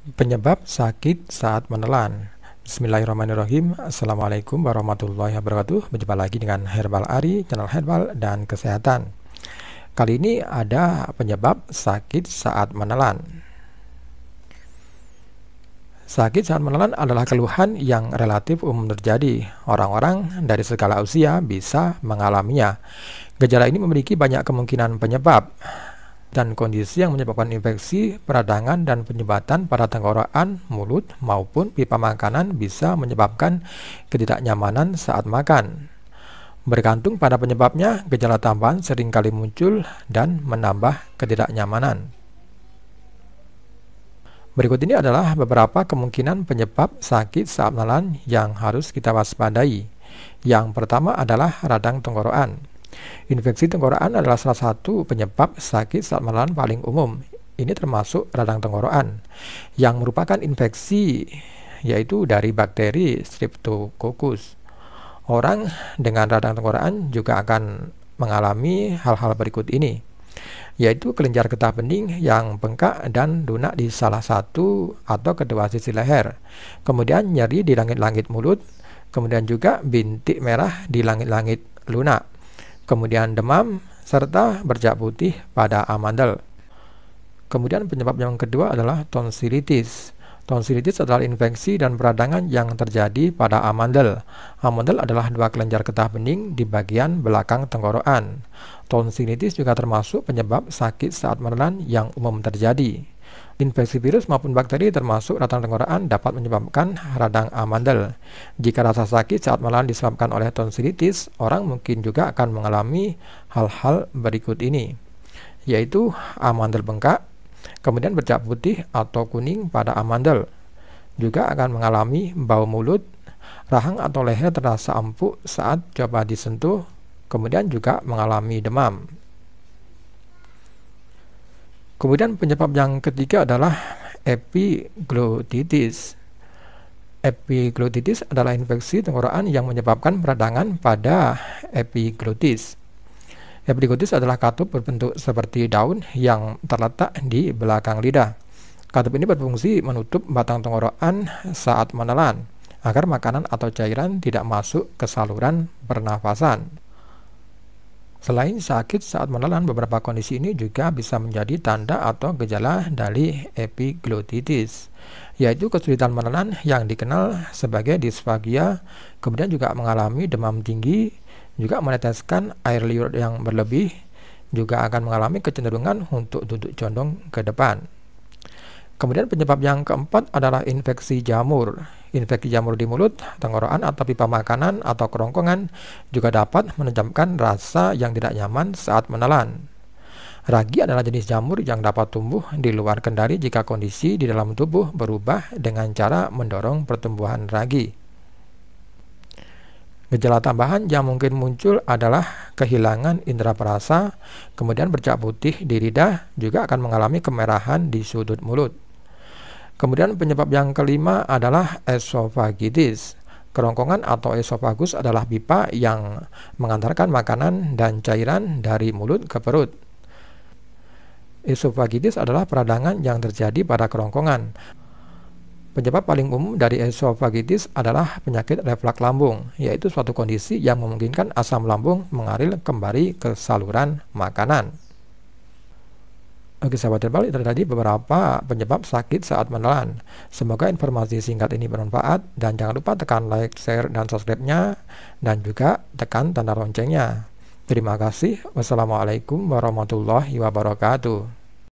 Penyebab sakit saat menelan. Bismillahirrahmanirrahim. Assalamualaikum warahmatullahi wabarakatuh. Berjumpa lagi dengan Herbal Ari, channel Herbal dan Kesehatan. Kali ini ada penyebab sakit saat menelan. Sakit saat menelan adalah keluhan yang relatif umum terjadi. Orang-orang dari segala usia bisa mengalaminya. Gejala ini memiliki banyak kemungkinan penyebab dan kondisi yang menyebabkan infeksi, peradangan, dan penyebatan pada tenggorokan, mulut, maupun pipa makanan bisa menyebabkan ketidaknyamanan saat makan. Bergantung pada penyebabnya, gejala tambahan seringkali muncul dan menambah ketidaknyamanan. Berikut ini adalah beberapa kemungkinan penyebab sakit saat nalan yang harus kita waspadai. Yang pertama adalah radang tenggorokan. Infeksi tenggorokan adalah salah satu penyebab sakit saat malam paling umum. Ini termasuk radang tenggorokan yang merupakan infeksi yaitu dari bakteri Streptococcus. Orang dengan radang tenggorokan juga akan mengalami hal-hal berikut ini yaitu kelenjar getah bening yang bengkak dan lunak di salah satu atau kedua sisi leher. Kemudian nyeri di langit-langit mulut, kemudian juga bintik merah di langit-langit lunak kemudian demam, serta bercak putih pada amandel. Kemudian penyebab yang kedua adalah tonsilitis. Tonsilitis adalah infeksi dan peradangan yang terjadi pada amandel. Amandel adalah dua kelenjar getah bening di bagian belakang tenggorokan. Tonsilitis juga termasuk penyebab sakit saat menelan yang umum terjadi. Infeksi virus maupun bakteri termasuk radang tenggorokan dapat menyebabkan radang amandel. Jika rasa sakit saat malam disebabkan oleh tonsilitis, orang mungkin juga akan mengalami hal-hal berikut ini, yaitu amandel bengkak, kemudian bercak putih atau kuning pada amandel. Juga akan mengalami bau mulut, rahang atau leher terasa empuk saat coba disentuh, kemudian juga mengalami demam. Kemudian penyebab yang ketiga adalah epiglotitis. Epiglotitis adalah infeksi tenggorokan yang menyebabkan peradangan pada epiglotis. Epiglotis adalah katup berbentuk seperti daun yang terletak di belakang lidah. Katup ini berfungsi menutup batang tenggorokan saat menelan agar makanan atau cairan tidak masuk ke saluran pernafasan. Selain sakit saat menelan, beberapa kondisi ini juga bisa menjadi tanda atau gejala dari epiglotitis, yaitu kesulitan menelan yang dikenal sebagai disfagia, kemudian juga mengalami demam tinggi, juga meneteskan air liur yang berlebih, juga akan mengalami kecenderungan untuk duduk condong ke depan. Kemudian penyebab yang keempat adalah infeksi jamur. Infeksi jamur di mulut, tenggorokan atau pipa makanan atau kerongkongan juga dapat menejamkan rasa yang tidak nyaman saat menelan. Ragi adalah jenis jamur yang dapat tumbuh di luar kendali jika kondisi di dalam tubuh berubah dengan cara mendorong pertumbuhan ragi. Gejala tambahan yang mungkin muncul adalah kehilangan indera perasa, kemudian bercak putih di lidah juga akan mengalami kemerahan di sudut mulut. Kemudian penyebab yang kelima adalah esofagitis. Kerongkongan atau esofagus adalah pipa yang mengantarkan makanan dan cairan dari mulut ke perut. Esofagitis adalah peradangan yang terjadi pada kerongkongan. Penyebab paling umum dari esofagitis adalah penyakit reflux lambung, yaitu suatu kondisi yang memungkinkan asam lambung mengalir kembali ke saluran makanan. Oke sahabat terbalik tadi beberapa penyebab sakit saat menelan. Semoga informasi singkat ini bermanfaat dan jangan lupa tekan like, share, dan subscribe-nya dan juga tekan tanda loncengnya. Terima kasih. Wassalamualaikum warahmatullahi wabarakatuh.